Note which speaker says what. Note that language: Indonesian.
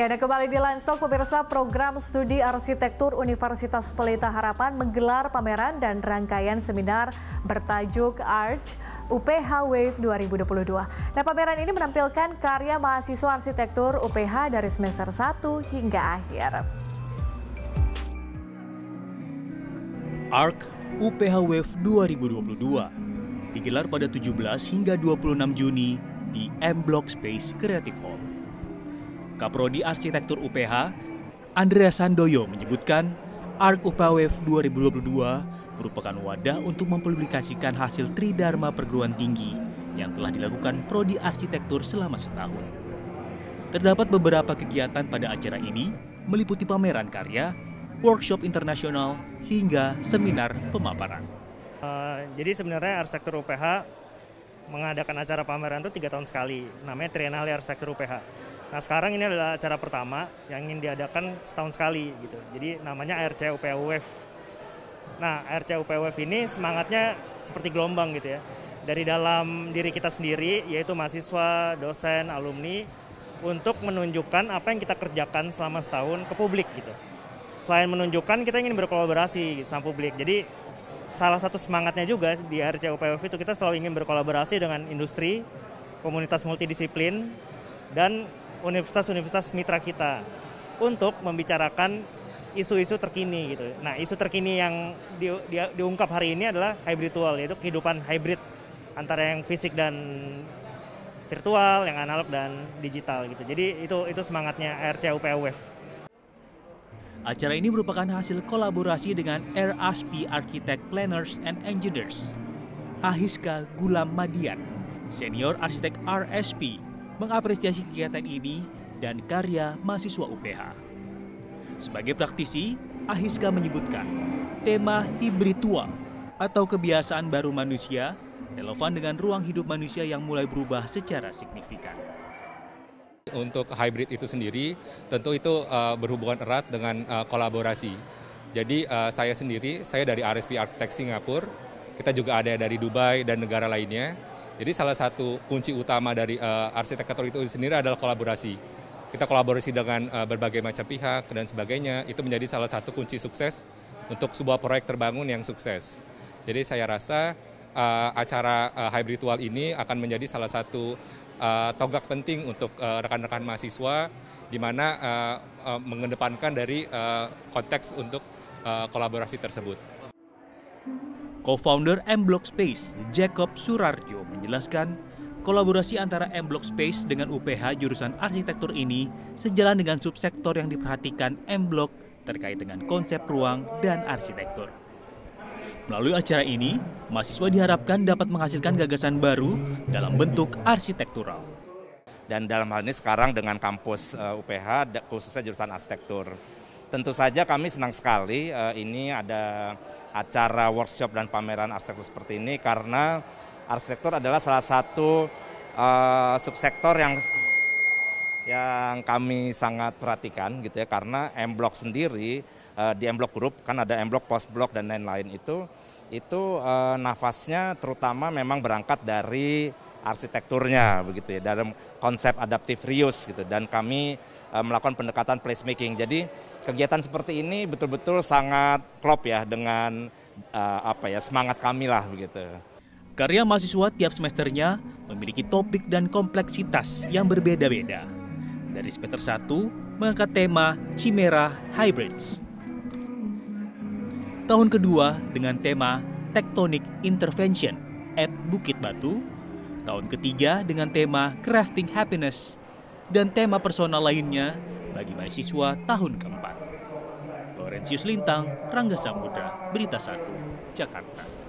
Speaker 1: Oke, ada kembali di Lansok, pemirsa program studi arsitektur Universitas Pelita Harapan menggelar pameran dan rangkaian seminar bertajuk Arch UPH Wave 2022. Nah, pameran ini menampilkan karya mahasiswa arsitektur UPH
Speaker 2: dari semester 1 hingga akhir.
Speaker 1: Arch UPH Wave 2022 digelar pada 17 hingga 26 Juni di M Block Space Creative Hall. Kaprodi Arsitektur UPH, Andreas Sandoyo menyebutkan, ARC UPAWEF 2022 merupakan wadah untuk mempublikasikan hasil tridharma perguruan tinggi yang telah dilakukan Prodi Arsitektur selama setahun. Terdapat beberapa kegiatan pada acara ini, meliputi pameran karya, workshop internasional, hingga seminar pemaparan.
Speaker 2: Uh, jadi sebenarnya Arsitektur UPH mengadakan acara pameran itu tiga tahun sekali, namanya Triennale Arsitektur UPH. Nah sekarang ini adalah acara pertama yang ingin diadakan setahun sekali gitu. Jadi namanya ARC UPUF. Nah ARC UPUF ini semangatnya seperti gelombang gitu ya. Dari dalam diri kita sendiri yaitu mahasiswa, dosen, alumni untuk menunjukkan apa yang kita kerjakan selama setahun ke publik gitu. Selain menunjukkan kita ingin berkolaborasi sama publik. Jadi salah satu semangatnya juga di ARC UPUF itu kita selalu ingin berkolaborasi dengan industri, komunitas multidisiplin, dan universitas-universitas mitra kita untuk membicarakan isu-isu terkini gitu. Nah, isu terkini yang di, di, diungkap hari ini adalah hybridual, yaitu kehidupan hybrid antara yang fisik dan virtual, yang analog dan digital gitu. Jadi itu itu semangatnya RC
Speaker 1: Acara ini merupakan hasil kolaborasi dengan RSP Architect Planners and Engineers. Ahiska Gulam Madian, senior arsitek RSP mengapresiasi kegiatan ini dan karya mahasiswa UPH. Sebagai praktisi, Ahiska menyebutkan tema hibritual atau kebiasaan baru manusia relevan dengan ruang hidup manusia yang mulai berubah secara signifikan. Untuk hybrid itu sendiri,
Speaker 3: tentu itu uh, berhubungan erat dengan uh, kolaborasi. Jadi uh, saya sendiri, saya dari RSP Architect Singapura, kita juga ada dari Dubai dan negara lainnya jadi salah satu kunci utama dari uh, eh, arsitektur itu sendiri adalah kolaborasi. Kita kolaborasi dengan uh, berbagai macam pihak dan sebagainya, itu menjadi salah satu kunci sukses untuk sebuah proyek terbangun yang sukses. Jadi saya rasa uh, acara uh, hybridual ini akan menjadi salah satu uh, tonggak penting untuk rekan rekan-rekan mahasiswa di mana uh, uh, mengedepankan dari uh, konteks untuk uh, kolaborasi tersebut.
Speaker 1: Co-founder M Block Space, Jacob Surarjo menjelaskan, kolaborasi antara M Block Space dengan UPH jurusan arsitektur ini sejalan dengan subsektor yang diperhatikan M Block terkait dengan konsep ruang dan arsitektur. Melalui acara ini, mahasiswa diharapkan dapat menghasilkan gagasan baru
Speaker 4: dalam bentuk arsitektural. Dan dalam hal ini sekarang dengan kampus UPH, eh, khususnya jurusan arsitektur, Tentu saja kami senang sekali uh, ini ada acara workshop dan pameran arsitektur seperti ini karena arsitektur adalah salah satu uh, subsektor yang yang kami sangat perhatikan gitu ya karena M Block sendiri uh, di M Block Group kan ada M Block, Post Block dan lain-lain itu itu uh, nafasnya terutama memang berangkat dari arsitekturnya begitu ya dalam konsep adaptif reuse gitu dan kami Eh, melakukan pendekatan placemaking. Jadi kegiatan seperti ini betul-betul sangat klop ya dengan uh, apa ya semangat kami lah begitu. Karya mahasiswa tiap semesternya
Speaker 1: memiliki topik dan kompleksitas yang berbeda-beda. Dari semester 1 mengangkat tema Chimera Hybrids. Tahun kedua dengan tema Tectonic Intervention at Bukit Batu. Tahun ketiga dengan tema Crafting Happiness dan tema personal lainnya bagi mahasiswa tahun keempat. Lorenzius Lintang, Rangga Samudra, Berita Satu, Jakarta.